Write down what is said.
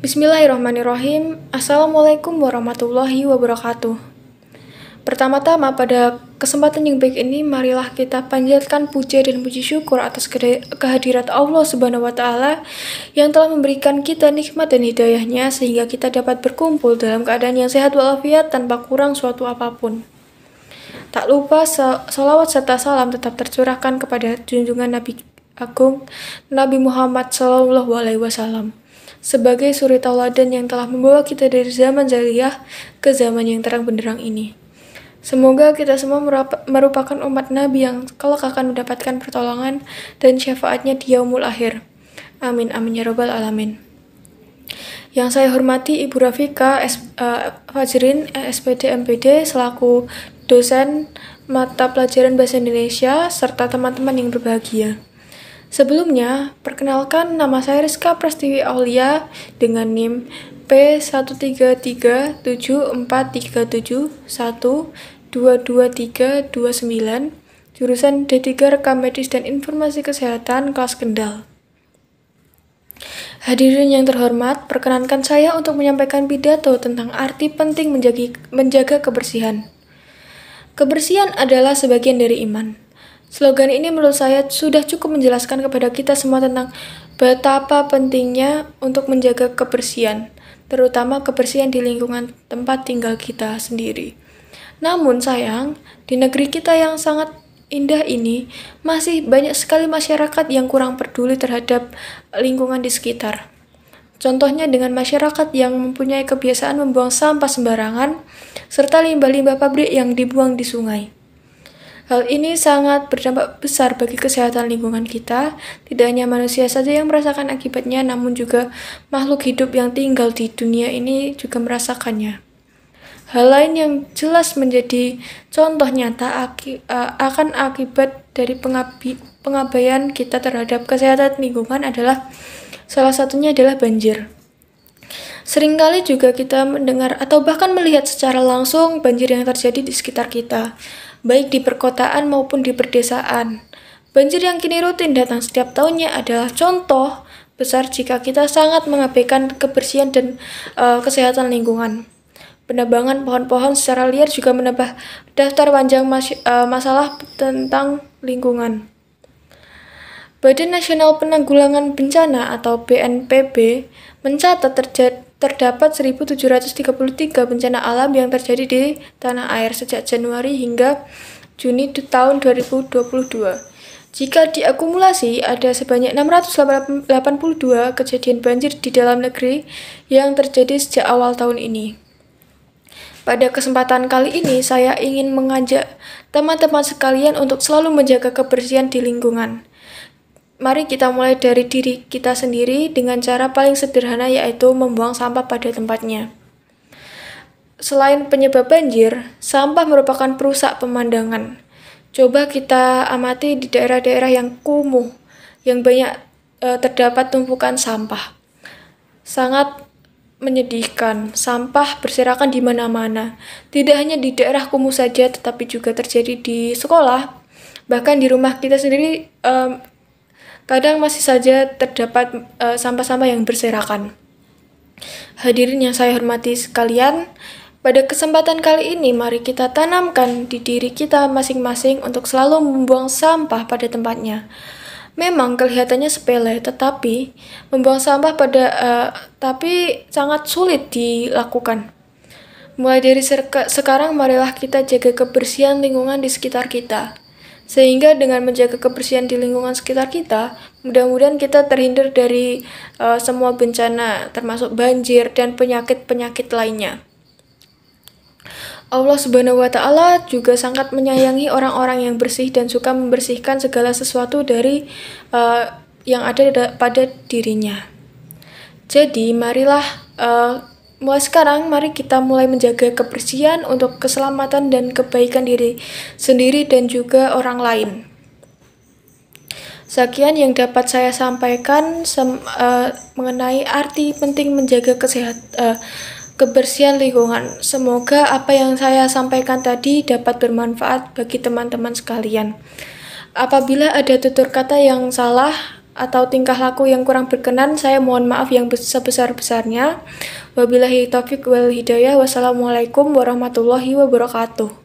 Bismillahirrahmanirrahim. Assalamualaikum warahmatullahi wabarakatuh. Pertama-tama pada kesempatan yang baik ini marilah kita panjatkan puja dan puji syukur atas kehadirat Allah Subhanahu wa taala yang telah memberikan kita nikmat dan hidayahnya sehingga kita dapat berkumpul dalam keadaan yang sehat walafiat tanpa kurang suatu apapun. Tak lupa salawat serta salam tetap tercurahkan kepada junjungan Nabi Agung Nabi Muhammad Shallallahu Alaihi Wasallam sebagai suri tauladan yang telah membawa kita dari zaman jahiliyah ke zaman yang terang benderang ini. Semoga kita semua merupakan umat Nabi yang kelak akan mendapatkan pertolongan dan syafaatnya di yaumul akhir. Amin, amin ya robbal alamin. Yang saya hormati Ibu Rafika S, uh, Fajrin eh, SPD MPD selaku dosen mata pelajaran Bahasa Indonesia serta teman-teman yang berbahagia. Sebelumnya, perkenalkan nama saya Rizka Prastiwi Aulia dengan NIM P1337437122329, jurusan D3 Rekam Medis dan Informasi Kesehatan kelas Kendal. Hadirin yang terhormat, perkenankan saya untuk menyampaikan pidato tentang arti penting menjaga kebersihan. Kebersihan adalah sebagian dari iman. Slogan ini menurut saya sudah cukup menjelaskan kepada kita semua tentang betapa pentingnya untuk menjaga kebersihan, terutama kebersihan di lingkungan tempat tinggal kita sendiri. Namun sayang, di negeri kita yang sangat indah ini masih banyak sekali masyarakat yang kurang peduli terhadap lingkungan di sekitar. Contohnya dengan masyarakat yang mempunyai kebiasaan membuang sampah sembarangan serta limbah-limbah pabrik yang dibuang di sungai. Hal ini sangat berdampak besar bagi kesehatan lingkungan kita. Tidak hanya manusia saja yang merasakan akibatnya, namun juga makhluk hidup yang tinggal di dunia ini juga merasakannya. Hal lain yang jelas menjadi contoh nyata akan akibat dari pengabaian kita terhadap kesehatan lingkungan adalah salah satunya adalah banjir. Seringkali juga kita mendengar atau bahkan melihat secara langsung banjir yang terjadi di sekitar kita baik di perkotaan maupun di perdesaan. Banjir yang kini rutin datang setiap tahunnya adalah contoh besar jika kita sangat mengabaikan kebersihan dan uh, kesehatan lingkungan. Penebangan pohon-pohon secara liar juga menambah daftar panjang mas uh, masalah tentang lingkungan. Badan Nasional Penanggulangan Bencana atau BNPB mencatat terjadi terdapat 1.733 bencana alam yang terjadi di tanah air sejak Januari hingga Juni tahun 2022. Jika diakumulasi, ada sebanyak 682 kejadian banjir di dalam negeri yang terjadi sejak awal tahun ini. Pada kesempatan kali ini, saya ingin mengajak teman-teman sekalian untuk selalu menjaga kebersihan di lingkungan. Mari kita mulai dari diri kita sendiri dengan cara paling sederhana yaitu membuang sampah pada tempatnya. Selain penyebab banjir, sampah merupakan perusak pemandangan. Coba kita amati di daerah-daerah yang kumuh, yang banyak e, terdapat tumpukan sampah. Sangat menyedihkan, sampah berserakan di mana-mana. Tidak hanya di daerah kumuh saja, tetapi juga terjadi di sekolah, bahkan di rumah kita sendiri e, Kadang masih saja terdapat eh, sampah-sampah uh, yang berserakan. Hadirin yang saya hormati sekalian, pada kesempatan kali ini mari kita tanamkan di diri kita masing-masing untuk selalu membuang sampah pada tempatnya. Memang kelihatannya sepele, tetapi membuang sampah pada uh, tapi sangat sulit dilakukan. Mulai dari sekarang marilah kita jaga kebersihan lingkungan di sekitar kita. Sehingga dengan menjaga kebersihan di lingkungan sekitar kita, mudah-mudahan kita terhindar dari uh, semua bencana termasuk banjir dan penyakit-penyakit lainnya. Allah Subhanahu wa taala juga sangat menyayangi orang-orang yang bersih dan suka membersihkan segala sesuatu dari uh, yang ada pada dirinya. Jadi, marilah uh, Mulai sekarang, mari kita mulai menjaga kebersihan untuk keselamatan dan kebaikan diri sendiri dan juga orang lain. Sekian yang dapat saya sampaikan sem uh, mengenai arti penting menjaga kesehat uh, kebersihan lingkungan. Semoga apa yang saya sampaikan tadi dapat bermanfaat bagi teman-teman sekalian. Apabila ada tutur kata yang salah, atau tingkah laku yang kurang berkenan, saya mohon maaf yang sebesar-besarnya. Wabillahi taufik wal hidayah. Wassalamualaikum warahmatullahi wabarakatuh.